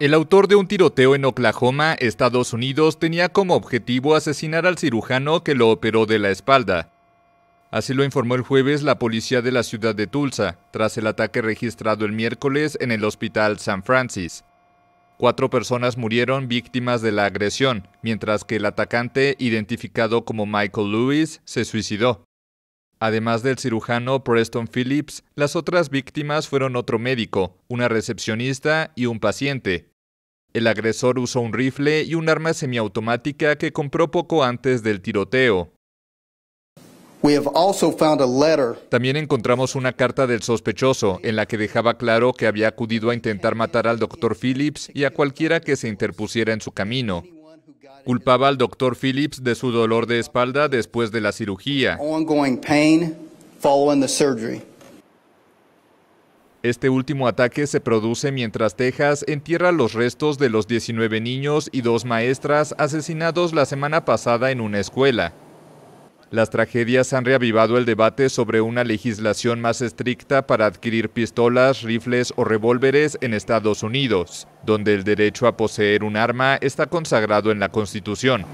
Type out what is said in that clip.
El autor de un tiroteo en Oklahoma, Estados Unidos, tenía como objetivo asesinar al cirujano que lo operó de la espalda. Así lo informó el jueves la policía de la ciudad de Tulsa, tras el ataque registrado el miércoles en el hospital San Francis. Cuatro personas murieron víctimas de la agresión, mientras que el atacante, identificado como Michael Lewis, se suicidó. Además del cirujano Preston Phillips, las otras víctimas fueron otro médico, una recepcionista y un paciente. El agresor usó un rifle y un arma semiautomática que compró poco antes del tiroteo. También encontramos una carta del sospechoso en la que dejaba claro que había acudido a intentar matar al doctor Phillips y a cualquiera que se interpusiera en su camino. Culpaba al doctor Phillips de su dolor de espalda después de la cirugía. Este último ataque se produce mientras Texas entierra los restos de los 19 niños y dos maestras asesinados la semana pasada en una escuela. Las tragedias han reavivado el debate sobre una legislación más estricta para adquirir pistolas, rifles o revólveres en Estados Unidos, donde el derecho a poseer un arma está consagrado en la Constitución.